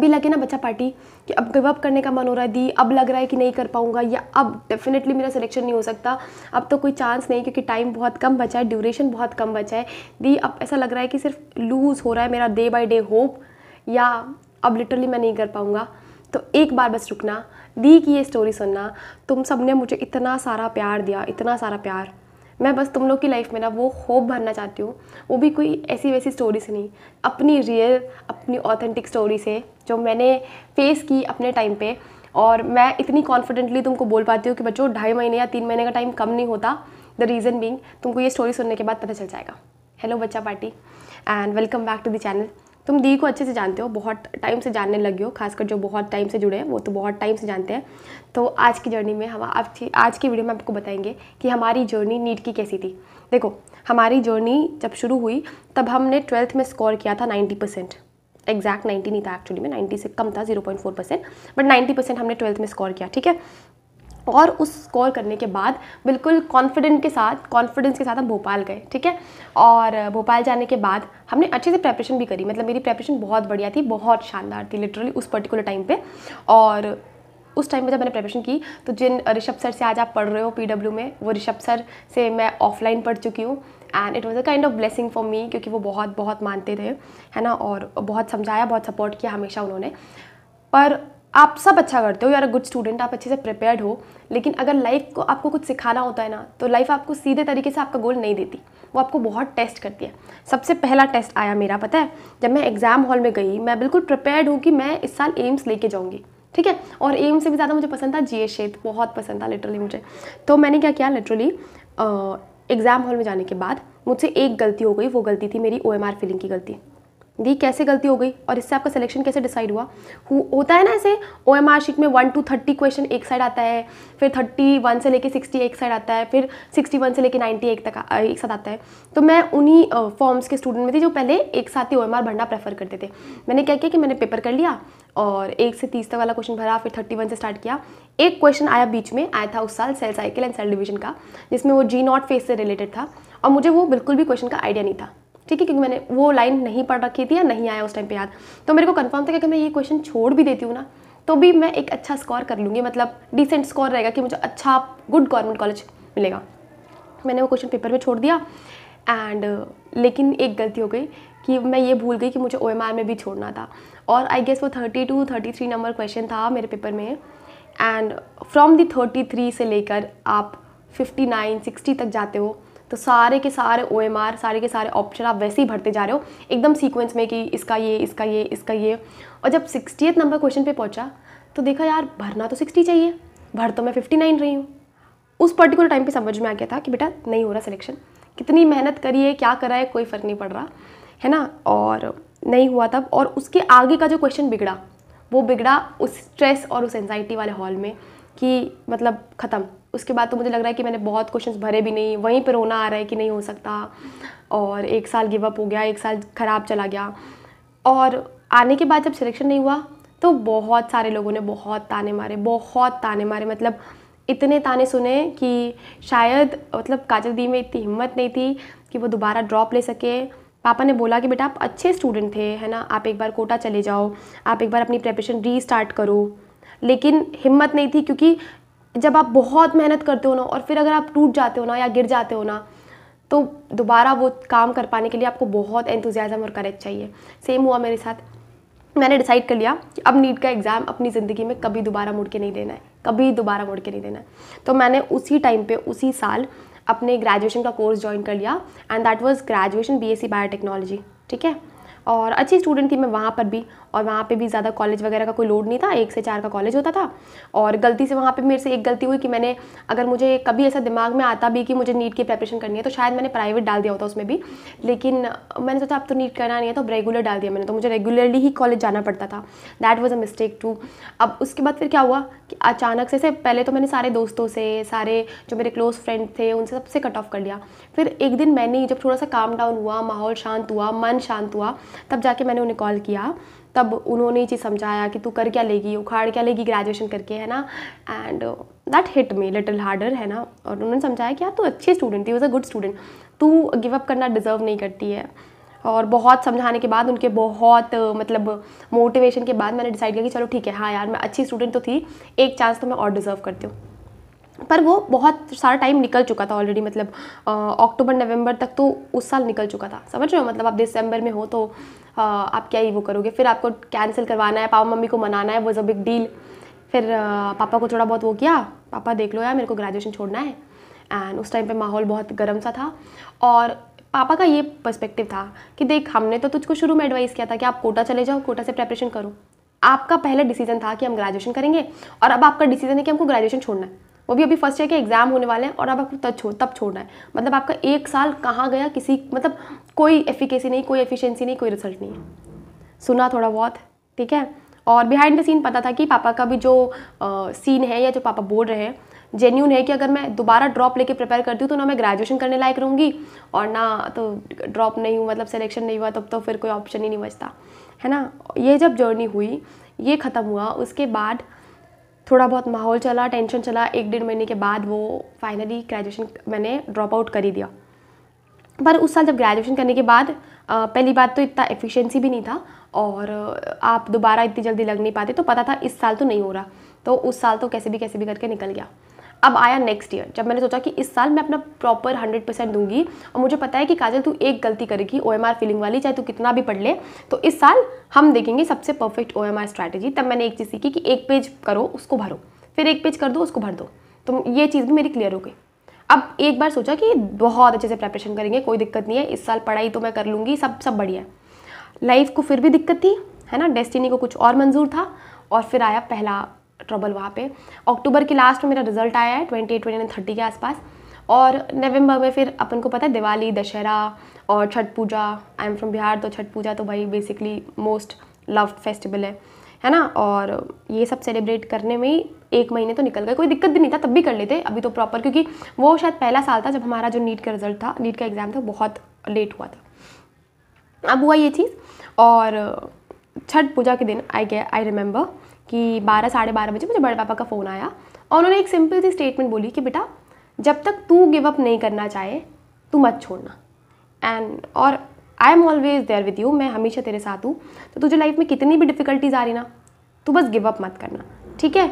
भी लगे ना बच्चा पार्टी कि अब गिव अप करने का मन हो रहा है दी अब लग रहा है कि नहीं कर पाऊँगा या अब डेफिनेटली मेरा सिलेक्शन नहीं हो सकता अब तो कोई चांस नहीं क्योंकि टाइम बहुत कम बचा है ड्यूरेशन बहुत कम बचा है दी अब ऐसा लग रहा है कि सिर्फ लूज़ हो रहा है मेरा डे बाई डे होप या अब लिटरली मैं नहीं कर पाऊँगा तो एक बार बस रुकना दी की ये स्टोरी सुनना तुम सब ने मुझे इतना सारा प्यार दिया इतना सारा प्यार मैं बस तुम लोग की लाइफ में ना वो होप भरना चाहती हूँ वो भी कोई ऐसी वैसी स्टोरी से नहीं अपनी रियल अपनी ऑथेंटिक स्टोरी से जो मैंने फेस की अपने टाइम पे और मैं इतनी कॉन्फिडेंटली तुमको बोल पाती हूँ कि बच्चों ढाई महीने या तीन महीने का टाइम कम नहीं होता द रीज़न बींग तुमको ये स्टोरी सुनने के बाद पता चल जाएगा हेलो बच्चा party and welcome back to the channel तुम दी को अच्छे से जानते हो बहुत टाइम से जानने लगे हो खासकर जो बहुत टाइम से जुड़े हैं वो तो बहुत टाइम से जानते हैं तो आज की जर्नी में हम आप आज की वीडियो में आपको बताएंगे कि हमारी जर्नी नीट की कैसी थी देखो हमारी जर्नी जब शुरू हुई तब हमने ट्वेल्थ में स्कोर किया था नाइन्टी परसेंट एग्जैक्ट नाइन्टी नहीं था एक्चुअली में नाइन्टी से कम था zero point four percent but ninety percent हमने ट्वेल्थ में स्कोर किया ठीक है और उस स्कोर करने के बाद बिल्कुल कॉन्फिडेंट के साथ कॉन्फिडेंस के साथ हम भोपाल गए ठीक है और भोपाल जाने के बाद हमने अच्छे से प्रेपरेशन भी करी मतलब मेरी प्रेपरेशन बहुत बढ़िया थी बहुत शानदार थी लिटरली उस पर्टिकुलर टाइम पर और उस टाइम पर जब मैंने प्रेपरेशन की तो जिन ऋषभ सर से आज आप पढ़ रहे हो पीडब्ल्यू में वो ऋषभ सर से मैं ऑफलाइन पढ़ चुकी हूँ and it was a kind of blessing for me क्योंकि वो बहुत बहुत मानते थे है ना और बहुत समझाया बहुत सपोर्ट किया हमेशा उन्होंने पर आप सब अच्छा करते हो यार गुड स्टूडेंट आप अच्छे से प्रिपेयर्ड हो लेकिन अगर लाइफ को आपको कुछ सिखाना होता है ना तो लाइफ आपको सीधे तरीके से आपका गोल नहीं देती वो आपको बहुत टेस्ट करती है सबसे पहला टेस्ट आया मेरा पता है जब मैं एग्ज़ाम हॉल में गई मैं बिल्कुल प्रिपेयर्ड हूँ कि मैं इस साल एम्स लेके जाऊँगी ठीक है और एम्स से भी ज़्यादा मुझे पसंद था जी एशेद बहुत पसंद था लिटरली मुझे तो मैंने क्या किया लिटरली एग्ज़ाम हॉल में जाने के बाद मुझसे एक गलती हो गई वो गलती थी मेरी ओ एम आर फिलिंग की गलती दी कैसे गलती हो गई और इससे आपका सिलेक्शन कैसे डिसाइड हुआ हो, होता है ना ऐसे ओ एम आर शीट में वन टू थर्टी क्वेश्चन एक साइड आता है फिर थर्टी वन से लेके सिक्सटी एक साइड आता है फिर सिक्सटी वन से लेके नाइन्टी एक तक एक साथ आता है तो मैं उन्हीं फॉर्म्स के स्टूडेंट में थी जो पहले एक साथ ही ओ एम आर भरना प्रेफर करते थे मैंने क्या किया कि मैंने पेपर कर लिया और एक से तीस तक वाला क्वेश्चन भरा फिर थर्टी वन से स्टार्ट किया एक क्वेश्चन आया बीच में आया था उस साल cell cycle and cell division का जिसमें वो जी नॉट फेस से रिलेटेड था और मुझे वो बिल्कुल भी क्वेश्चन का आइडिया नहीं था ठीक है क्योंकि मैंने वो लाइन नहीं पढ़ रखी थी या नहीं आया उस टाइम पे याद तो मेरे को कंफर्म था कि मैं ये क्वेश्चन छोड़ भी देती हूँ ना तो भी मैं एक अच्छा स्कोर कर लूँगी मतलब डिसेंट स्कोर रहेगा कि मुझे अच्छा गुड गवर्नमेंट कॉलेज मिलेगा मैंने वो क्वेश्चन पेपर में छोड़ दिया एंड लेकिन एक गलती हो गई कि मैं ये भूल गई कि मुझे ओ में भी छोड़ना था और आई गेस वो thirty two thirty three number question था मेरे पेपर में and from the thirty three से लेकर आप फिफ्टी नाइन सिक्सटी तक जाते हो तो सारे के सारे ओ सारे के सारे ऑप्शन आप वैसे ही भरते जा रहे हो एकदम सीक्वेंस में कि इसका ये इसका ये इसका ये और जब सिक्सटी नंबर क्वेश्चन पर पहुँचा तो देखा यार भरना तो सिक्सटी चाहिए भर तो मैं फिफ्टी नाइन रही हूँ उस पर्टिकुलर टाइम पे समझ में आ गया था कि बेटा नहीं हो रहा सिलेक्शन कितनी मेहनत करी है क्या करा है कोई फ़र्क नहीं पड़ रहा है ना और नहीं हुआ तब और उसके आगे का जो क्वेश्चन बिगड़ा वो बिगड़ा उस स्ट्रेस और उस एनजाइटी वाले हॉल में कि मतलब ख़त्म उसके बाद तो मुझे लग रहा है कि मैंने बहुत क्वेश्चंस भरे भी नहीं वहीं पर रोना आ रहा है कि नहीं हो सकता और एक साल गिव अप हो गया एक साल ख़राब चला गया और आने के बाद जब सिलेक्शन नहीं हुआ तो बहुत सारे लोगों ने बहुत ताने मारे बहुत ताने मारे मतलब इतने ताने सुने कि शायद मतलब काजल दी में इतनी हिम्मत नहीं थी कि वो दोबारा ड्रॉप ले सके पापा ने बोला कि बेटा आप अच्छे स्टूडेंट थे है ना आप एक बार कोटा चले जाओ आप एक बार अपनी प्रेपरेशन रीस्टार्ट करो लेकिन हिम्मत नहीं थी क्योंकि जब आप बहुत मेहनत करते हो ना और फिर अगर आप टूट जाते हो ना या गिर जाते हो ना तो दोबारा वो काम कर पाने के लिए आपको बहुत एंतुजाजम और करेज चाहिए सेम हुआ मेरे साथ मैंने डिसाइड कर लिया कि अब नीट का एग्ज़ाम अपनी ज़िंदगी में कभी दोबारा मुड़ के नहीं देना है कभी दोबारा मुड़ के नहीं देना है तो मैंने उसी टाइम पे उसी साल अपने ग्रेजुएशन का कोर्स ज्वाइन कर लिया and that was graduation BSc biotechnology ठीक है और अच्छी स्टूडेंट थी मैं वहाँ पर भी और वहाँ पे भी ज़्यादा कॉलेज वगैरह का कोई लोड नहीं था एक से चार का कॉलेज होता था और गलती से वहाँ पे मेरे से एक गलती हुई कि मैंने अगर मुझे कभी ऐसा दिमाग में आता भी कि मुझे नीट की प्रेपरेशन करनी है तो शायद मैंने प्राइवेट डाल दिया होता उसमें भी लेकिन मैंने सोचा अब तो नीट करना नहीं है तो रेगुलर डाल दिया मैंने तो मुझे रेगुलरली ही कॉलेज जाना पड़ता था that was a mistake too अब उसके बाद फिर क्या हुआ कि अचानक से से पहले तो मैंने सारे दोस्तों से सारे जो मेरे क्लोज़ फ्रेंड थे उनसे सबसे कट ऑफ कर लिया फिर एक दिन मैंने जब थोड़ा सा काम डाउन हुआ माहौल शांत हुआ मन शांत हुआ तब जाके मैंने उन्हें कॉल किया तब उन्होंने ये चीज़ समझाया कि तू कर क्या लेगी उखाड़ क्या लेगी ग्रेजुएशन करके है ना and that hit me little harder है ना और उन्होंने समझाया कि यार तू अच्छी स्टूडेंट थी वॉज अ गुड स्टूडेंट तू गिव अप करना डिज़र्व नहीं करती है और बहुत समझाने के बाद उनके बहुत uh, मतलब मोटिवेशन के बाद मैंने डिसाइड किया कि चलो ठीक है हाँ यार मैं अच्छी स्टूडेंट तो थी एक चांस तो मैं और डिज़र्व करती हूँ पर वो बहुत सारा टाइम निकल चुका था ऑलरेडी मतलब अक्टूबर नवंबर तक तो उस साल निकल चुका था समझ रहे हो मतलब आप दिसंबर में हो तो आ, आप क्या ही वो करोगे फिर आपको कैंसिल करवाना है पापा मम्मी को मनाना है वो जब एक डील फिर आ, पापा को थोड़ा बहुत वो किया पापा देख लो यार मेरे को ग्रेजुएशन छोड़ना है एंड उस टाइम पर माहौल बहुत गर्म सा था और पापा का ये पर्सपेक्टिव था कि देख हमने तो तुझको शुरू में एडवाइस किया था कि आप कोटा चले जाओ कोटा से प्रेपरेशन करो आपका पहले डिसीजन था कि हम ग्रेजुएशन करेंगे और अब आपका डिसीजन है कि हमको ग्रेजुएशन छोड़ना है वो भी अभी फर्स्ट ईयर के एग्ज़ाम होने वाले हैं और अब आपको तब छोड़ तब छोड़ना है मतलब आपका एक साल कहाँ गया किसी मतलब कोई एफिकेसी नहीं कोई एफिशिएंसी नहीं कोई रिजल्ट नहीं सुना थोड़ा बहुत ठीक है और बिहाइंड द सीन पता था कि पापा का भी जो सीन है या जो पापा बोल रहे हैं जेन्यून है कि अगर मैं दोबारा ड्रॉप लेके प्रिपेयर करती हूँ तो ना मैं ग्रेजुएशन करने लायक रहूँगी और ना तो ड्रॉप नहीं हुआ मतलब सिलेक्शन नहीं हुआ तब तो फिर कोई ऑप्शन ही नहीं बचता है ना ये जब जर्नी हुई ये ख़त्म हुआ उसके बाद थोड़ा बहुत माहौल चला टेंशन चला एक डेढ़ महीने के बाद वो फाइनली ग्रेजुएशन मैंने ड्रॉप आउट कर ही दिया पर उस साल जब ग्रेजुएशन करने के बाद पहली बात तो इतना एफिशिएंसी भी नहीं था और आप दोबारा इतनी जल्दी लग नहीं पाते तो पता था इस साल तो नहीं हो रहा तो उस साल तो कैसे भी कैसे भी करके निकल गया अब आया नेक्स्ट ईयर जब मैंने सोचा कि इस साल मैं अपना प्रॉपर हंड्रेड परसेंट दूंगी और मुझे पता है कि काजल तू एक गलती करेगी ओ एम आर फीलिंग वाली चाहे तू कितना भी पढ़ ले तो इस साल हम देखेंगे सबसे perfect O M R strategy तब मैंने एक चीज़ सीखी कि एक पेज करो उसको भरो फिर एक पेज कर दो उसको भर दो तो ये चीज़ भी मेरी क्लियर हो गई अब एक बार सोचा कि बहुत अच्छे से प्रेपरेशन करेंगे कोई दिक्कत नहीं है इस साल पढ़ाई तो मैं कर लूँगी सब सब बढ़िया लाइफ को फिर भी दिक्कत थी है ना डेस्टिनी को कुछ और मंजूर था और फिर आया पहला ट्रबल वहाँ पे अक्टूबर के लास्ट में मेरा रिजल्ट आया है twenty eight twenty nine thirty के आसपास और नवंबर में फिर अपन को पता है दिवाली दशहरा और Chhath Puja I am from Bihar तो छठ पूजा तो भाई बेसिकली मोस्ट लव्ड फेस्टिवल है है ना और ये सब सेलिब्रेट करने में ही एक महीने तो निकल गए कोई दिक्कत भी नहीं था तब भी कर लेते अभी तो प्रॉपर क्योंकि वो शायद पहला साल था जब हमारा जो नीट का रिजल्ट था नीट का एग्ज़ाम था बहुत लेट हुआ था अब हुआ ये चीज़ और छठ पूजा के दिन आई गया आई रिमेंबर कि बारह साढ़े बारह बजे मुझे बड़े पापा का फ़ोन आया और उन्होंने एक सिंपल सी स्टेटमेंट बोली कि बेटा जब तक तू गिव अप नहीं करना चाहे तू मत छोड़ना एंड और I am always there with you मैं हमेशा तेरे साथ हूँ तो तुझे लाइफ में कितनी भी डिफ़िकल्टीज आ रही ना तू बस गिव अप मत करना ठीक है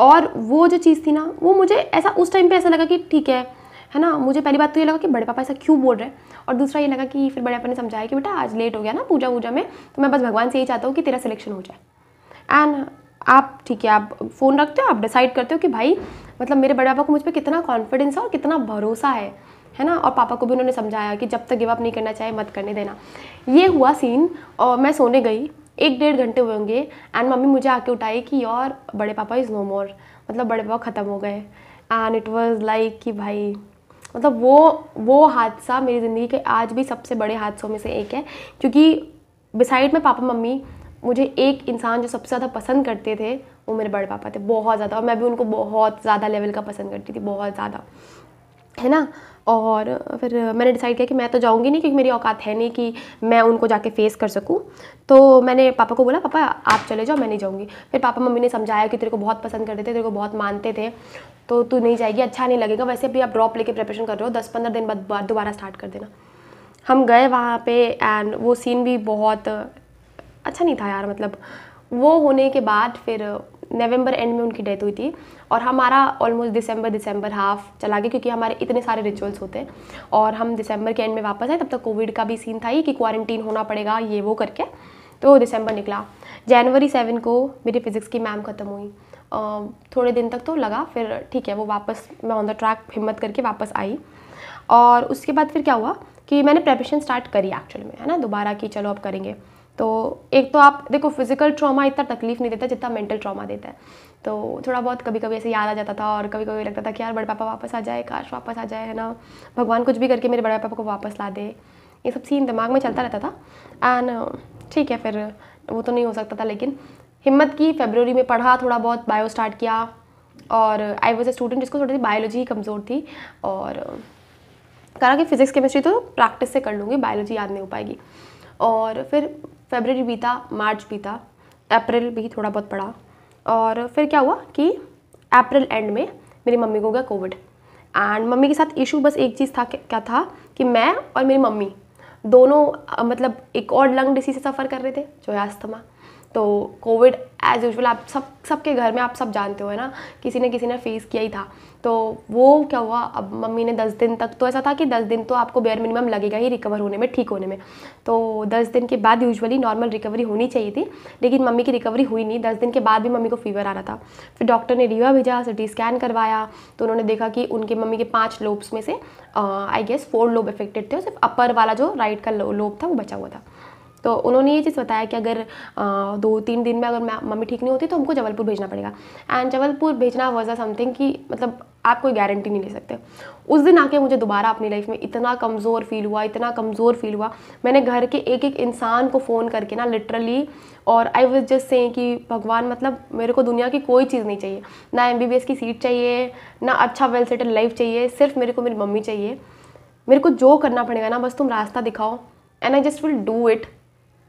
और वो जो चीज़ थी ना वो मुझे ऐसा उस टाइम पे ऐसा लगा कि ठीक है है ना मुझे पहली बात तो ये लगा कि बड़े पापा ऐसा क्यों बोल रहे हैं और दूसरा ये लगा कि फिर बड़े पापा ने समझाया कि बेटा आज लेट हो गया ना पूजा वूजा में तो मैं बस भगवान से यही चाहता हूँ कि तेरा सिलेक्शन हो जाए एंड आप ठीक है आप फ़ोन रखते हो आप डिसाइड करते हो कि भाई मतलब मेरे बड़े पापा को मुझ पर कितना कॉन्फिडेंस है और कितना भरोसा है है ना और पापा को भी उन्होंने समझाया कि जब तक गिव अप नहीं करना चाहिए मत करने देना ये हुआ सीन और मैं सोने गई एक डेढ़ घंटे हुए होंगे एंड मम्मी मुझे आके उठाई कि योर बड़े पापा इज़ नो मोर मतलब बड़े पापा ख़त्म हो गए एंड इट वॉज़ लाइक कि भाई मतलब वो वो हादसा मेरी ज़िंदगी के आज भी सबसे बड़े हादसों में से एक है क्योंकि बिसाइड में पापा मम्मी मुझे एक इंसान जो सबसे ज़्यादा पसंद करते थे वो मेरे बड़े पापा थे बहुत ज़्यादा और मैं भी उनको बहुत ज़्यादा लेवल का पसंद करती थी बहुत ज़्यादा है ना और फिर मैंने डिसाइड किया कि मैं तो जाऊंगी नहीं क्योंकि मेरी औकात है नहीं कि मैं उनको जाके फेस कर सकूं तो मैंने पापा को बोला पापा आप चले जाओ मैं नहीं जाऊंगी फिर पापा मम्मी ने समझाया कि तेरे को बहुत पसंद करते थे तेरे को बहुत मानते थे तो तू नहीं जाएगी अच्छा नहीं लगेगा वैसे भी आप ड्रॉप लेके प्रिपरेशन कर रहे हो दस पंद्रह दिन बाद दोबारा स्टार्ट कर देना हम गए वहाँ पे एंड वो सीन भी बहुत अच्छा नहीं था यार मतलब वो होने के बाद फिर नवंबर एंड में उनकी डेथ हुई थी और हमारा ऑलमोस्ट दिसंबर दिसंबर हाफ चला गया क्योंकि हमारे इतने सारे रिचुअल्स होते हैं और हम दिसंबर के एंड में वापस आए तब तक कोविड का भी सीन था ही कि क्वारंटीन होना पड़ेगा ये वो करके तो दिसंबर निकला जनवरी सेवन को मेरी फिज़िक्स की मैम ख़त्म हुई थोड़े दिन तक तो लगा फिर ठीक है वो वापस मैं ऑन द ट्रैक हिम्मत करके वापस आई और उसके बाद फिर क्या हुआ कि मैंने प्रेपरेशन स्टार्ट करी एक्चुअली में है ना दोबारा कि चलो अब करेंगे तो एक तो आप देखो फिजिकल ट्रॉमा इतना तकलीफ नहीं देता जितना मेंटल ट्रॉमा देता है तो थोड़ा बहुत कभी कभी ऐसे याद आ जाता था और कभी कभी लगता था कि यार बड़े पापा वापस आ जाए काश वापस आ जाए है ना भगवान कुछ भी करके मेरे बड़े पापा को वापस ला दे ये सब सीन दिमाग में चलता रहता था एंड ठीक है फिर वो तो नहीं हो सकता था लेकिन हिम्मत की फेबररी में पढ़ा थोड़ा बहुत बायो स्टार्ट किया और आई वॉज ए स्टूडेंट जिसको थोड़ी सी बायोलॉजी ही कमज़ोर थी और करा कि फिज़िक्स केमिस्ट्री तो प्रैक्टिस से कर लूँगी बायोलॉजी याद नहीं हो पाएगी और फिर फेबररी बीता मार्च बीता अप्रैल भी थोड़ा बहुत पड़ा और फिर क्या हुआ कि अप्रैल एंड में मेरी मम्मी को गया कोविड एंड मम्मी के साथ इशू बस एक चीज़ था क्या था कि मैं और मेरी मम्मी दोनों मतलब एक और लंग डिसीज से सफ़र कर रहे थे जो है अस्थमा तो कोविड एज़ यूजल आप सब सबके घर में आप सब जानते हो है ना किसी ने किसी ने फेस किया ही था तो वो क्या हुआ अब मम्मी ने दस दिन तक तो ऐसा था कि दस दिन तो आपको बेयर मिनिमम लगेगा ही रिकवर होने में ठीक होने में तो दस दिन के बाद यूजुअली नॉर्मल रिकवरी होनी चाहिए थी लेकिन मम्मी की रिकवरी हुई नहीं दस दिन के बाद भी मम्मी को फीवर आ रहा था फिर डॉक्टर ने रीवा भेजा सी स्कैन करवाया तो उन्होंने देखा कि उनके मम्मी के पाँच लोब्स में से I guess four lobe affected थे सिर्फ अपर वाला जो राइट का लोब था वो बचा हुआ था तो उन्होंने ये चीज़ बताया कि अगर दो तीन दिन में अगर मम्मी ठीक नहीं होती तो हमको जबलपुर भेजना पड़ेगा एंड जबलपुर भेजना अ समथिंग कि मतलब आप कोई गारंटी नहीं ले सकते उस दिन आके मुझे दोबारा अपनी लाइफ में इतना कमज़ोर फील हुआ इतना कमज़ोर फील हुआ मैंने घर के एक एक इंसान को फ़ोन करके ना लिटरली और आई वॉज जस्ट से कि भगवान मतलब मेरे को दुनिया की कोई चीज़ नहीं चाहिए ना एम की सीट चाहिए ना अच्छा वेल सेटल लाइफ चाहिए सिर्फ मेरे को मेरी मम्मी चाहिए मेरे को जो करना पड़ेगा ना बस तुम रास्ता दिखाओ and I just will do it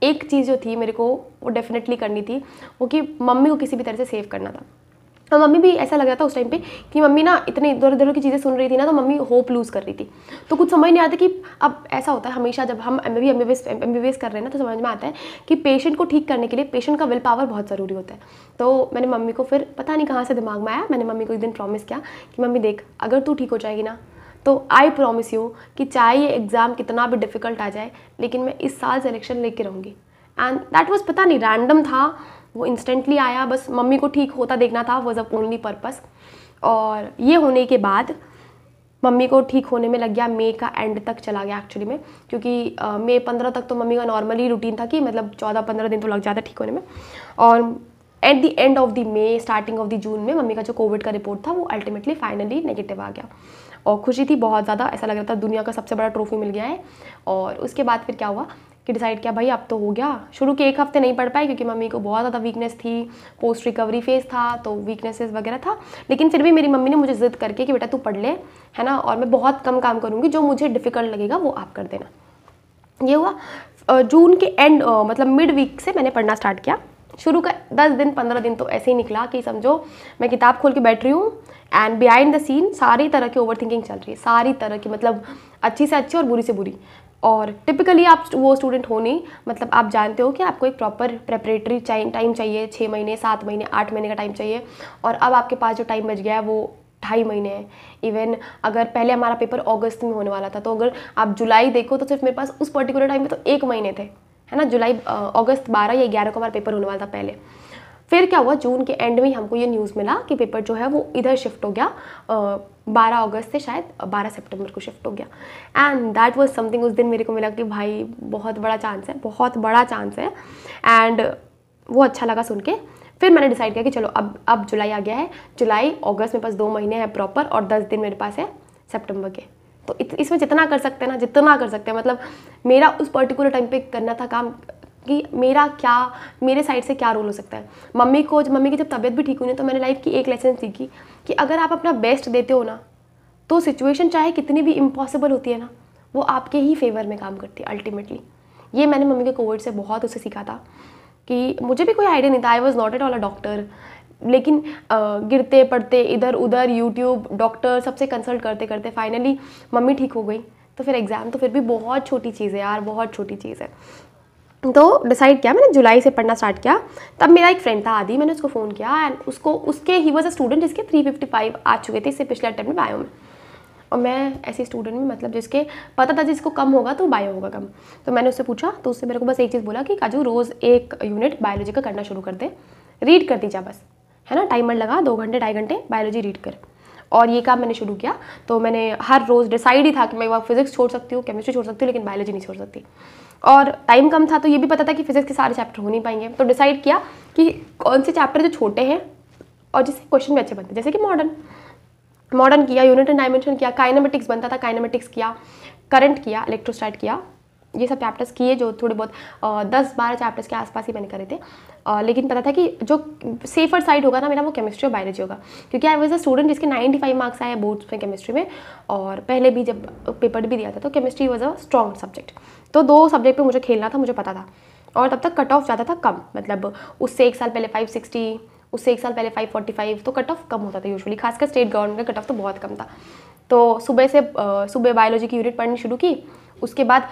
एक चीज़ जो थी मेरे को वो डेफिनेटली करनी थी वो कि मम्मी को किसी भी तरह से सेव करना था और मम्मी भी ऐसा लग रहा था उस टाइम पे कि मम्मी ना इतने इधर उधर की चीज़ें सुन रही थी ना तो मम्मी होप लूज़ कर रही थी तो कुछ समझ नहीं आता कि अब ऐसा होता है हमेशा जब हम M B M B B कर रहे हैं ना तो समझ में आता है कि पेशेंट को ठीक करने के लिए पेशेंट का विल पावर बहुत ज़रूरी होता है तो मैंने मम्मी को फिर पता नहीं कहाँ से दिमाग में आया मैंने मम्मी को एक दिन प्रॉमिस किया कि मम्मी देख अगर तू ठीक हो जाएगी ना तो आई प्रोमिस यू कि चाहे ये एग्ज़ाम कितना भी डिफ़िकल्ट आ जाए लेकिन मैं इस साल सिलेक्शन लेके रहूँगी एंड दैट वॉज पता नहीं रैंडम था वो इंस्टेंटली आया बस मम्मी को ठीक होता देखना था वॉज अ ओनली पर्पस और ये होने के बाद मम्मी को ठीक होने में लग गया मे का एंड तक चला गया एक्चुअली में क्योंकि मे पंद्रह तक तो मम्मी का नॉर्मली रूटीन था कि मतलब चौदह पंद्रह दिन तो लग जाता ठीक होने में और at the end of the May starting of the June में मम्मी का जो कोविड का रिपोर्ट था वो अल्टीमेटली फाइनली नेगेटिव आ गया और खुशी थी बहुत ज़्यादा ऐसा लग रहा था दुनिया का सबसे बड़ा ट्रॉफी मिल गया है और उसके बाद फिर क्या हुआ कि डिसाइड किया भाई अब तो हो गया शुरू के एक हफ्ते नहीं पढ़ पाए क्योंकि मम्मी को बहुत ज़्यादा वीकनेस थी पोस्ट रिकवरी फेज था तो वीकनेसेस वगैरह था लेकिन फिर भी मेरी मम्मी ने मुझे ज़िद करके कि बेटा तू पढ़ ले है ना और मैं बहुत कम काम करूँगी जो मुझे डिफ़िकल्ट लगेगा वो आप कर देना ये हुआ जून के एंड मतलब मिड वीक से मैंने पढ़ना स्टार्ट किया शुरू का दस दिन पंद्रह दिन तो ऐसे ही निकला कि समझो मैं किताब खोल के बैठ रही हूँ एंड बिहाइंड द सीन सारी तरह की ओवर थिंकिंग चल रही है सारी तरह की मतलब अच्छी से अच्छी और बुरी से बुरी और टिपिकली आप वो स्टूडेंट हो नहीं मतलब आप जानते हो कि आपको एक प्रॉपर प्रेपरेटरी टाइम चाहिए छः महीने सात महीने आठ महीने का टाइम चाहिए और अब आपके पास जो टाइम बच गया है वो ढाई महीने हैं इवन अगर पहले हमारा पेपर अगस्त में होने वाला था तो अगर आप जुलाई देखो तो सिर्फ मेरे पास उस पर्टिकुलर टाइम में तो एक महीने थे है ना जुलाई अगस्त बारह या ग्यारह को हमारा पेपर होने वाला था पहले फिर क्या हुआ जून के एंड में हमको ये न्यूज़ मिला कि पेपर जो है वो इधर शिफ्ट हो गया बारह अगस्त से शायद बारह सितंबर को शिफ्ट हो गया एंड दैट वाज समथिंग उस दिन मेरे को मिला कि भाई बहुत बड़ा चांस है बहुत बड़ा चांस है एंड वो अच्छा लगा सुन के फिर मैंने डिसाइड किया कि चलो अब अब जुलाई आ गया है जुलाई अगस्त मेरे पास दो महीने हैं प्रॉपर और दस दिन मेरे पास है सेप्टेम्बर के तो इत, इसमें जितना कर सकते हैं ना जितना कर सकते हैं मतलब मेरा उस पर्टिकुलर टाइम पे करना था काम कि मेरा क्या मेरे साइड से क्या रोल हो सकता है मम्मी को मम्मी की जब तबीयत भी ठीक हुई ना तो मैंने लाइफ की एक लेसन सीखी कि अगर आप अपना बेस्ट देते हो ना तो सिचुएशन चाहे कितनी भी इम्पॉसिबल होती है ना वो आपके ही फेवर में काम करती है अल्टीमेटली ये मैंने मम्मी के कोविड से बहुत उसे सीखा था कि मुझे भी कोई आइडिया नहीं था I was not at all a doctor लेकिन गिरते पड़ते इधर उधर यूट्यूब डॉक्टर सबसे कंसल्ट करते करते फाइनली मम्मी ठीक हो गई तो फिर एग्ज़ाम तो फिर भी बहुत छोटी चीज़ है यार बहुत छोटी चीज़ है तो डिसाइड किया मैंने जुलाई से पढ़ना स्टार्ट किया तब मेरा एक फ्रेंड था आदि मैंने उसको फ़ोन किया एंड उसको उसके ही वॉज अ स्टूडेंट जिसके 355 आ चुके थे इससे पिछले अटैम्प्ट में बायो में और मैं ऐसी स्टूडेंट में मतलब जिसके पता था जिसको कम होगा तो बायो होगा कम तो मैंने उससे पूछा तो उससे मेरे को बस एक चीज़ बोला कि काजू रोज़ एक यूनिट बायोलॉजी का करना शुरू कर दे रीड कर दीजा बस है ना टाइमर लगा दो घंटे ढाई घंटे बायोलॉजी रीड कर और ये काम मैंने शुरू किया तो मैंने हर रोज़ डिसाइड ही था कि मैं वह फिजिक्स छोड़ सकती हूँ केमिस्ट्री छोड़ सकती हूँ लेकिन बायोलॉजी नहीं छोड़ सकती और टाइम कम था तो ये भी पता था कि फिजिक्स के सारे चैप्टर हो नहीं पाएंगे तो डिसाइड किया कि कौन से चैप्टर जो छोटे हैं और जिससे क्वेश्चन भी अच्छे बनते जैसे कि मॉडर्न मॉडर्न किया यूनिट एंड डायमेंशन किया काइनामेटिक्स बनता था काइनामेटिक्स किया करंट किया इलेक्ट्रोस्टैट किया ये सब चैप्टर्स किए जो थोड़े बहुत दस बारह चैप्टर्स के आसपास ही मैंने करे थे आ, लेकिन पता था कि जो सेफर साइड होगा ना मेरा वो केमिस्ट्री और बायोलॉजी होगा क्योंकि आई वॉज अ स्टूडेंट जिसके 95 मार्क्स आए बोर्ड्स में केमिस्ट्री में और पहले भी जब पेपर भी दिया था तो chemistry was a strong subject तो दो सब्जेक्ट पर मुझे खेलना था मुझे पता था और तब तक कट ऑफ ज़्यादा था कम मतलब उससे एक साल पहले फाइव सिक्सटी उससे एक साल पहले फाइव फोर्टी फाइव तो कट ऑफ कम होता था यूजुअली खासकर स्टेट गवर्नमेंट का कट ऑफ तो बहुत कम था तो सुबह से सुबह बायोलॉजी की यूनिट पढ़नी शुरू की उसके बाद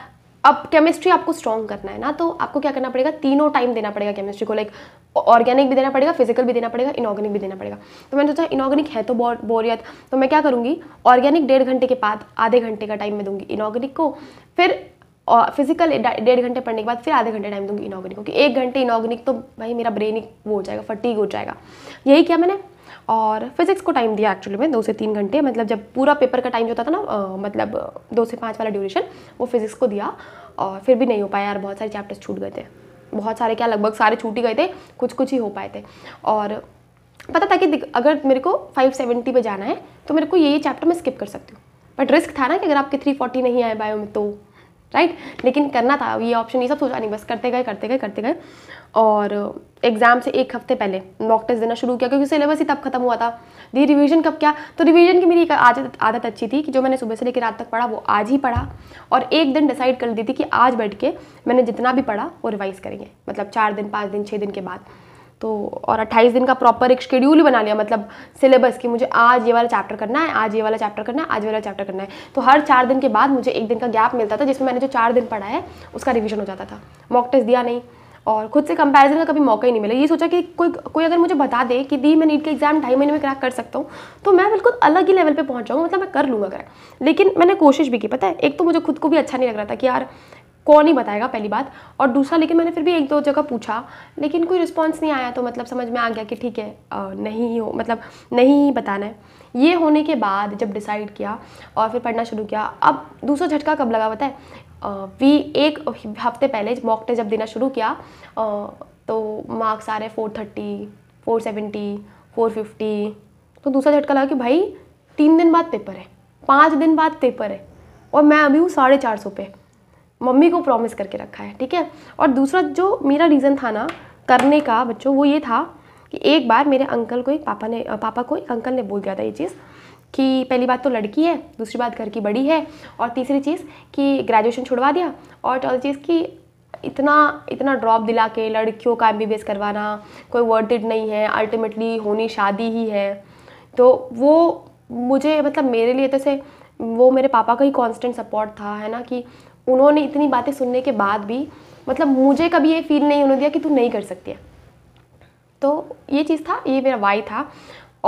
अब केमिस्ट्री आपको स्ट्रॉन्ग करना है ना तो आपको क्या करना पड़ेगा तीनों टाइम देना पड़ेगा केमिस्ट्री को लाइक ऑर्गेनिक भी देना पड़ेगा फिजिकल भी देना पड़ेगा इनऑर्गेनिक भी देना पड़ेगा तो मैंने सोचा इनऑर्गेनिक है तो बोरियत तो मैं क्या करूँगी ऑर्गेनिक डेढ़ घंटे के बाद आधे घंटे का टाइम मैं दूंगी इनऑर्गेनिक को फिर फिजिकल डेढ़ घंटे पढ़ने के बाद फिर आधे घंटे टाइम दूंगी इनऑर्गेनिक को कि एक घंटे इनऑर्गेनिक तो भाई मेरा ब्रेन वो हो जाएगा फटीक हो जाएगा यही किया मैंने और फिजिक्स को टाइम दिया एक्चुअली में दो से तीन घंटे मतलब जब पूरा पेपर का टाइम जो होता था ना आ, मतलब दो से पाँच वाला ड्यूरेशन वो फिजिक्स को दिया और फिर भी नहीं हो पाया यार बहुत सारे चैप्टर्स छूट गए थे बहुत सारे क्या लगभग सारे छूट ही गए थे कुछ कुछ ही हो पाए थे और पता था कि अगर मेरे को 570 पे जाना है तो मेरे को ये ये चैप्टर मैं स्किप कर सकती हूँ बट रिस्क था ना कि अगर आपके 340 नहीं आए बायो में तो राइट right? लेकिन करना था ये ऑप्शन ये सब सोचा नहीं बस करते गए करते गए करते गए और एग्ज़ाम से एक हफ्ते पहले मॉक टेस्ट देना शुरू किया क्योंकि सिलेबस ही तब खत्म हुआ था दी रिवीजन कब क्या तो रिवीजन की मेरी एक आदत आदत अच्छी थी कि जो मैंने सुबह से लेकर रात तक पढ़ा वो आज ही पढ़ा और एक दिन डिसाइड कर दी थी कि आज बैठ के मैंने जितना भी पढ़ा वो रिवाइज़ करेंगे मतलब चार दिन पाँच दिन छः दिन के बाद तो और 28 दिन का प्रॉपर एक शेड्यूल बना लिया मतलब सिलेबस की मुझे आज ये वाला चैप्टर करना है आज ये वाला चैप्टर करना है आज ये वाला चैप्टर करना है तो हर चार दिन के बाद मुझे एक दिन का गैप मिलता था जिसमें मैंने जो चार दिन पढ़ा है उसका रिविजन हो जाता था मॉक टेस्ट दिया नहीं और खुद से कंपैरिजन का कभी मौका ही नहीं मिला ये सोचा कि कोई कोई अगर मुझे बता दे कि दी मैं नीट के एग्ज़ाम ढाई महीने में क्रैक कर सकता हूँ तो मैं बिल्कुल अलग ही लेवल पे पहुँच जाऊँगा मतलब मैं कर लूँगा क्रैक लेकिन मैंने कोशिश भी की पता है एक तो मुझे खुद को भी अच्छा नहीं लग रहा था कि यार कौन ही बताएगा पहली बात और दूसरा लेकिन मैंने फिर भी एक दो जगह पूछा लेकिन कोई रिस्पॉन्स नहीं आया तो मतलब समझ में आ गया कि ठीक है आ, नहीं हो मतलब नहीं ही बताना है ये होने के बाद जब डिसाइड किया और फिर पढ़ना शुरू किया अब दूसरा झटका कब लगा बताए वी एक हफ्ते पहले मॉक टेस्ट जब देना शुरू किया आ, तो मार्क्स आ रहे four thirty four seventy four fifty तो दूसरा झटका लगा कि भाई तीन दिन बाद पेपर है पाँच दिन बाद पेपर है और मैं अभी हूँ साढ़े चार सौ पे मम्मी को प्रॉमिस करके रखा है ठीक है और दूसरा जो मेरा रीज़न था ना करने का बच्चों वो ये था कि एक बार मेरे अंकल को एक पापा ने पापा को एक अंकल ने बोल दिया था ये चीज़ कि पहली बात तो लड़की है दूसरी बात घर की बड़ी है और तीसरी चीज़ कि ग्रेजुएशन छुड़वा दिया और चौथी चीज़ कि इतना इतना ड्रॉप दिला के लड़कियों का एम करवाना कोई वर्थ इट नहीं है अल्टीमेटली होनी शादी ही है तो वो मुझे मतलब मेरे लिए तो से वो मेरे पापा का ही कांस्टेंट सपोर्ट था है ना कि उन्होंने इतनी बातें सुनने के बाद भी मतलब मुझे कभी ये फील नहीं होने दिया कि तू नहीं कर सकती है तो ये चीज़ था ये मेरा वाई था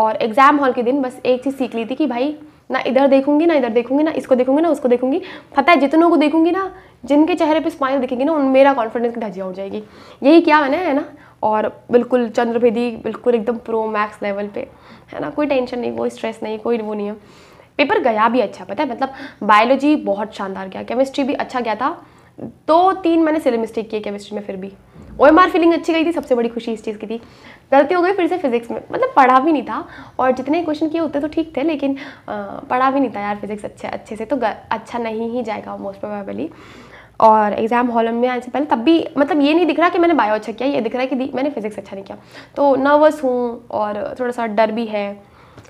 और एग्ज़ाम हॉल के दिन बस एक चीज़ सीख ली थी कि भाई ना इधर देखूंगी ना इधर देखूंगी ना इसको देखूंगी ना उसको देखूंगी पता है जितनों को देखूंगी ना जिनके चेहरे पे स्माइल दिखेगी ना उन मेरा कॉन्फिडेंस ढजिया हो जाएगी यही क्या मैंने है ना और बिल्कुल चंद्रभेदी बिल्कुल एकदम प्रो मैक्स लेवल पे है ना कोई टेंशन नहीं कोई स्ट्रेस नहीं कोई वो नहीं है पेपर गया भी अच्छा पता है मतलब बायोलॉजी बहुत शानदार गया केमिस्ट्री भी अच्छा गया था दो तीन मैंने सिले मिस्टेक किए केमिस्ट्री में फिर भी ओ एम फीलिंग अच्छी गई थी सबसे बड़ी खुशी इस चीज़ की थी गलती हो गई फिर से फिजिक्स में मतलब पढ़ा भी नहीं था और जितने क्वेश्चन किए होते तो ठीक थे लेकिन पढ़ा भी नहीं था यार फिजिक्स अच्छे अच्छे से तो अच्छा नहीं ही जाएगा मोस्ट प्रोबेबली और एग्ज़ाम हॉल में आने से पहले तब भी मतलब ये नहीं दिख रहा कि मैंने बायो अच्छा किया ये दिख रहा है कि मैंने फिजिक्स अच्छा नहीं किया तो नर्वस हूँ और थोड़ा सा डर भी है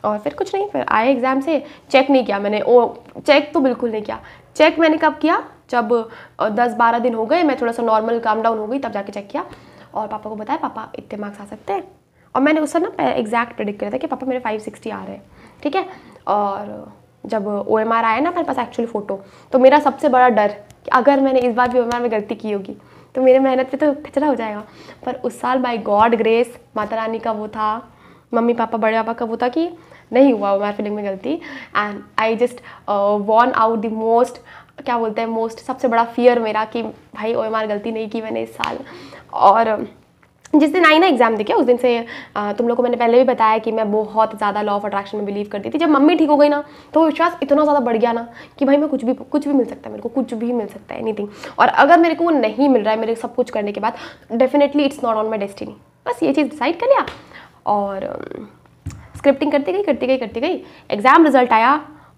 और फिर कुछ नहीं फिर आए एग्ज़ाम से चेक नहीं किया मैंने ओ चेक तो बिल्कुल नहीं किया चेक मैंने कब किया जब दस बारह दिन हो गए मैं थोड़ा सा नॉर्मल काम डाउन हो गई तब जाके चेक किया और पापा को बताया पापा इतने मार्क्स आ सकते हैं और मैंने उससे ना एग्जैक्ट प्रिडिक्ट किया था कि पापा मेरे फाइव सिक्सटी आ रहे हैं ठीक है और जब ओ एम आर आया ना मेरे पास एक्चुअली फ़ोटो तो मेरा सबसे बड़ा डर कि अगर मैंने इस बार भी ओ एम आर में गलती की होगी तो मेरे मेहनत पे तो खचरा हो जाएगा पर उस साल बाई गॉड ग्रेस माता रानी का वो था मम्मी पापा बड़े पापा का वो था कि नहीं हुआ हमारे फीलिंग में गलती and I just won out the most क्या बोलते हैं मोस्ट सबसे बड़ा फियर मेरा कि भाई ओ गलती नहीं की मैंने इस साल और um, जिस दिन आई ना एग्ज़ाम देखे उस दिन से uh, तुम लोग को मैंने पहले भी बताया कि मैं बहुत ज़्यादा लॉ ऑफ अट्रैक्शन में बिलीव करती थी जब मम्मी ठीक हो गई ना तो विश्वास इतना ज़्यादा बढ़ गया ना कि भाई मैं कुछ भी कुछ भी मिल सकता है मेरे को कुछ भी मिल सकता है एनीथिंग और अगर मेरे को वो नहीं मिल रहा है मेरे सब कुछ करने के बाद definitely it's not on my destiny बस ये चीज़ डिसाइड कर लिया और स्क्रिप्टिंग um, करती गई करती गई करती गई एग्ज़ाम रिजल्ट आया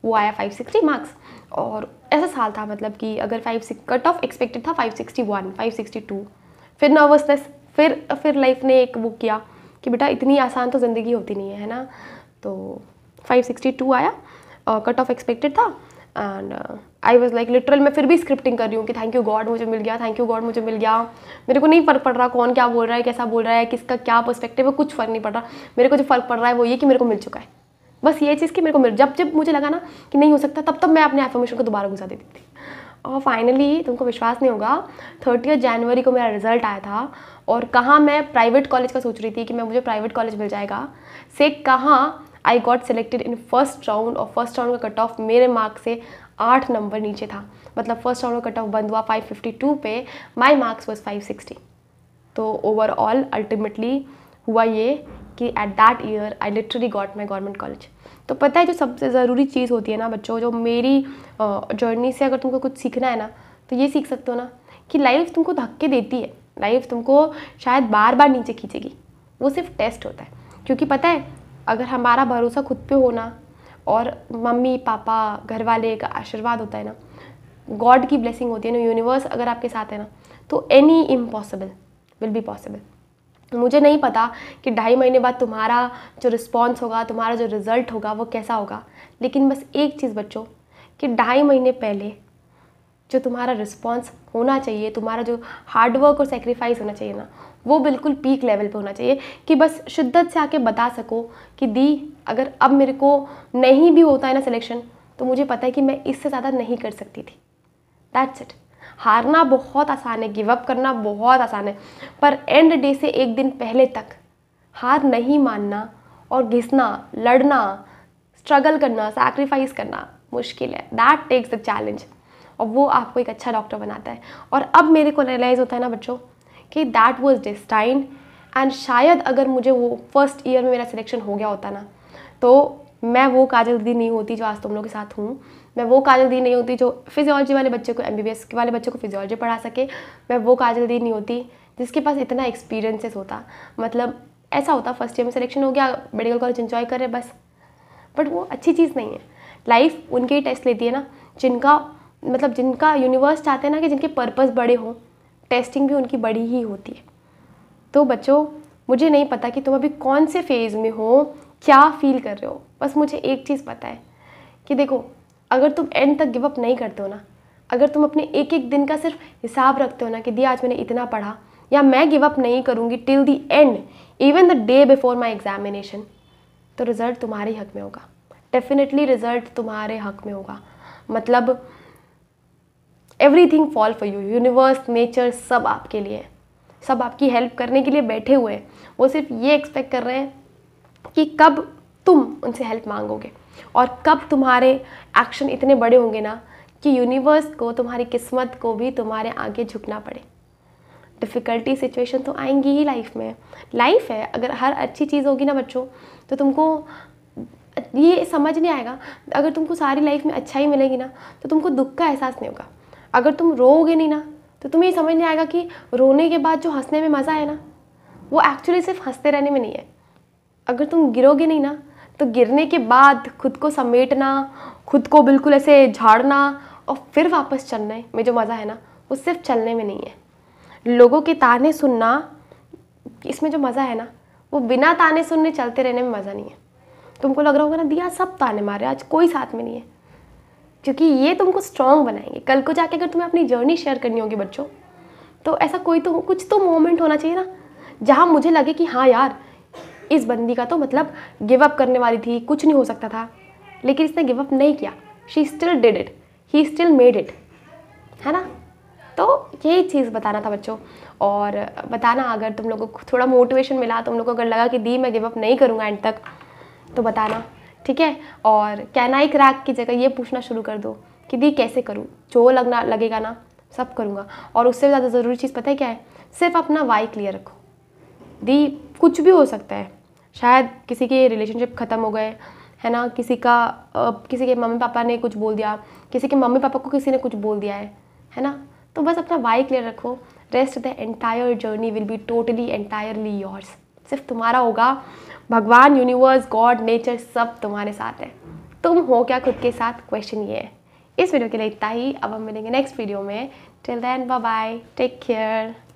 वो आया 560 मार्क्स और ऐसा साल था मतलब कि अगर फाइव कट ऑफ एक्सपेक्टेड था 561 562 फिर नर्वसनेस फिर फिर लाइफ ने एक वो किया कि बेटा इतनी आसान तो ज़िंदगी होती नहीं है है ना तो 562 आया और कट ऑफ एक्सपेक्टेड था and I was like literal मैं फिर भी स्क्रिप्टिंग कर रही हूँ कि थैंक यू गॉड मुझे मिल गया थैंक यू गॉड मुझे मिल गया मेरे को नहीं फ़र्क पड़ रहा कौन क्या बोल रहा है कैसा बोल रहा है किसका क्या पर्स्पेक्टिव है कुछ फ़र्क नहीं पड़ रहा मेरे को जो फ़र्क पड़ रहा है वो ये कि मेरे को मिल चुका है बस ये चीज़ कि मेरे को मिल जब जब मुझे लगा ना कि नहीं हो सकता तब तब मैं अपने एफर्मेशन को दोबारा घुसा देती थी और फाइनली तुमको विश्वास नहीं होगा थर्टी जनवरी को मेरा रिजल्ट आया था और कहाँ मैं प्राइवेट कॉलेज का सोच रही थी कि मैं मुझे प्राइवेट कॉलेज मिल जाएगा से कहाँ I got selected in first round और फर्स्ट राउंड का कट ऑफ मेरे मार्क्स से आठ नंबर नीचे था मतलब फर्स्ट राउंड कट ऑफ बंद हुआ 552 पे माई मार्क्स वॉज 560 तो ओवरऑल अल्टीमेटली हुआ ये कि at that year I literally got my government college तो पता है जो सबसे ज़रूरी चीज़ होती है ना बच्चों जो मेरी जर्नी से अगर तुमको कुछ सीखना है ना तो ये सीख सकते हो ना कि लाइफ तुमको धक्के देती है लाइफ तुमको शायद बार बार नीचे खींचेगी वो सिर्फ टेस्ट होता है क्योंकि पता है अगर हमारा भरोसा खुद पे होना और मम्मी पापा घर वाले का आशीर्वाद होता है ना गॉड की ब्लेसिंग होती है ना यूनिवर्स अगर आपके साथ है ना तो any impossible will be possible मुझे नहीं पता कि ढाई महीने बाद तुम्हारा जो रिस्पॉन्स होगा तुम्हारा जो रिज़ल्ट होगा वो कैसा होगा लेकिन बस एक चीज़ बच्चों कि ढाई महीने पहले जो तुम्हारा रिस्पॉन्स होना चाहिए तुम्हारा जो हार्डवर्क और सेक्रीफाइस होना चाहिए ना वो बिल्कुल पीक लेवल पे होना चाहिए कि बस शिद्दत से आके बता सको कि दी अगर अब मेरे को नहीं भी होता है ना सिलेक्शन तो मुझे पता है कि मैं इससे ज़्यादा नहीं कर सकती थी दैट्स इट हारना बहुत आसान है गिवअप करना बहुत आसान है पर एंड डे से एक दिन पहले तक हार नहीं मानना और घिसना लड़ना स्ट्रगल करना सैक्रिफाइस करना मुश्किल है दैट टेक्स द चैलेंज और वो आपको एक अच्छा डॉक्टर बनाता है और अब मेरे को रियलाइज़ होता है ना बच्चों कि दैट वॉज डिस्टाइंड एंड शायद अगर मुझे वो फर्स्ट ईयर में मेरा सिलेक्शन हो गया होता ना तो मैं वो काजल दी नहीं होती जो आज तुम लोग के साथ हूँ मैं वो काजल दी नहीं होती जो फिजियोलॉजी वाले बच्चे को एम वाले बच्चे को फिजियोलॉजी पढ़ा सके मैं वो काजल दी नहीं होती जिसके पास इतना एक्सपीरियंसेस होता मतलब ऐसा होता फर्स्ट ईयर में सिलेक्शन हो गया मेडिकल कॉलेज इन्जॉय करे बस बट वो अच्छी चीज़ नहीं है लाइफ उनके ही टेस्ट लेती है ना जिनका मतलब जिनका यूनिवर्स चाहते हैं ना कि जिनके पर्पस बड़े हों टेस्टिंग भी उनकी बड़ी ही होती है तो बच्चों मुझे नहीं पता कि तुम अभी कौन से फेज़ में हो क्या फील कर रहे हो बस मुझे एक चीज़ पता है कि देखो अगर तुम एंड तक गिव अप नहीं करते हो ना अगर तुम अपने एक एक दिन का सिर्फ हिसाब रखते हो ना कि दी आज मैंने इतना पढ़ा या मैं गिव अप नहीं करूँगी till the end even the day before my examination तो रिज़ल्ट तुम्हारे हक में होगा डेफिनेटली रिज़ल्ट तुम्हारे हक में होगा मतलब everything fall for you universe nature सब आपके लिए है सब आपकी हेल्प करने के लिए बैठे हुए हैं वो सिर्फ ये एक्सपेक्ट कर रहे हैं कि कब तुम उनसे हेल्प मांगोगे और कब तुम्हारे एक्शन इतने बड़े होंगे ना कि यूनिवर्स को तुम्हारी किस्मत को भी तुम्हारे आगे झुकना पड़े डिफ़िकल्टी सिचुएशन तो आएंगी ही लाइफ में लाइफ है अगर हर अच्छी चीज़ होगी ना बच्चों तो तुमको ये समझ नहीं आएगा अगर तुमको सारी लाइफ में अच्छाई मिलेगी ना तो तुमको दुख का एहसास नहीं होगा अगर तुम रोओगे नहीं ना तो तुम्हें ये समझ नहीं आएगा कि रोने के बाद जो हंसने में मज़ा है ना वो एक्चुअली सिर्फ हंसते रहने में नहीं है अगर तुम गिरोगे नहीं ना तो गिरने के बाद खुद को समेटना खुद को बिल्कुल ऐसे झाड़ना और फिर वापस चलने में जो मज़ा है ना वो सिर्फ चलने में नहीं है लोगों के ताने सुनना इसमें जो मज़ा है ना वो बिना ताने सुनने चलते रहने में मज़ा नहीं है तुमको लग रहा होगा ना दिया सब ताने मारे आज कोई साथ में नहीं है क्योंकि ये तुमको स्ट्रांग बनाएंगे कल को जाके अगर तुम्हें अपनी जर्नी शेयर करनी होगी बच्चों तो ऐसा कोई तो कुछ तो मोमेंट होना चाहिए ना जहाँ मुझे लगे कि हाँ यार इस बंदी का तो मतलब गिव अप करने वाली थी कुछ नहीं हो सकता था लेकिन इसने गिव अप नहीं किया she still did it he still made it है ना तो यही चीज़ बताना था बच्चों और बताना अगर तुम लोगों को थोड़ा मोटिवेशन मिला तुम लोगों को अगर लगा कि दी मैं गिव अप नहीं करूँगा एंड तक तो बताना ठीक है और कैन आई क्रैक की जगह ये पूछना शुरू कर दो कि दी कैसे करूँ जो लगना लगेगा ना सब करूँगा और उससे ज़्यादा ज़रूरी चीज़ पता है क्या है सिर्फ अपना वाई क्लियर रखो दी कुछ भी हो सकता है शायद किसी के रिलेशनशिप ख़त्म हो गए है ना किसी का किसी के मम्मी पापा ने कुछ बोल दिया किसी के मम्मी पापा को किसी ने कुछ बोल दिया है है ना तो बस अपना वाई क्लियर रखो rest the entire journey will be totally entirely yours सिर्फ तुम्हारा होगा भगवान यूनिवर्स गॉड नेचर सब तुम्हारे साथ है तुम हो क्या खुद के साथ क्वेश्चन ये है इस वीडियो के लिए इतना ही अब हम मिलेंगे नेक्स्ट वीडियो में till then bye bye take care